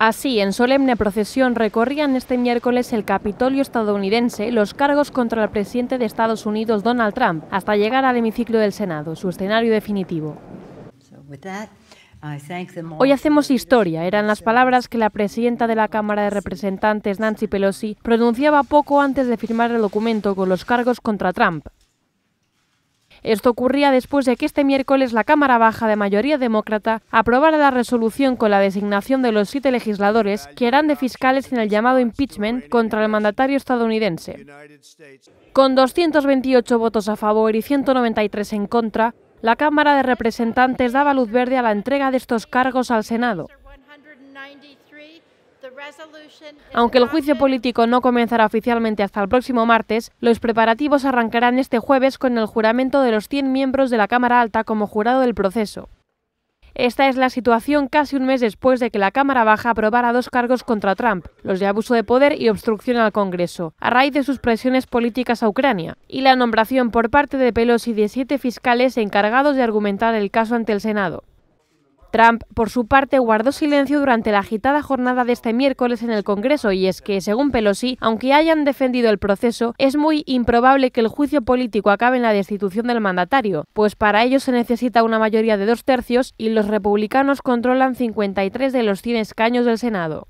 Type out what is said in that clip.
Así, en solemne procesión recorrían este miércoles el Capitolio estadounidense los cargos contra el presidente de Estados Unidos, Donald Trump, hasta llegar al hemiciclo del Senado, su escenario definitivo. Hoy hacemos historia, eran las palabras que la presidenta de la Cámara de Representantes, Nancy Pelosi, pronunciaba poco antes de firmar el documento con los cargos contra Trump. Esto ocurría después de que este miércoles la Cámara Baja de mayoría demócrata aprobara la resolución con la designación de los siete legisladores que eran de fiscales en el llamado impeachment contra el mandatario estadounidense. Con 228 votos a favor y 193 en contra, la Cámara de Representantes daba luz verde a la entrega de estos cargos al Senado. Aunque el juicio político no comenzará oficialmente hasta el próximo martes, los preparativos arrancarán este jueves con el juramento de los 100 miembros de la Cámara Alta como jurado del proceso. Esta es la situación casi un mes después de que la Cámara Baja aprobara dos cargos contra Trump, los de abuso de poder y obstrucción al Congreso, a raíz de sus presiones políticas a Ucrania, y la nombración por parte de Pelosi de siete fiscales encargados de argumentar el caso ante el Senado. Trump, por su parte, guardó silencio durante la agitada jornada de este miércoles en el Congreso y es que, según Pelosi, aunque hayan defendido el proceso, es muy improbable que el juicio político acabe en la destitución del mandatario, pues para ello se necesita una mayoría de dos tercios y los republicanos controlan 53 de los 100 escaños del Senado.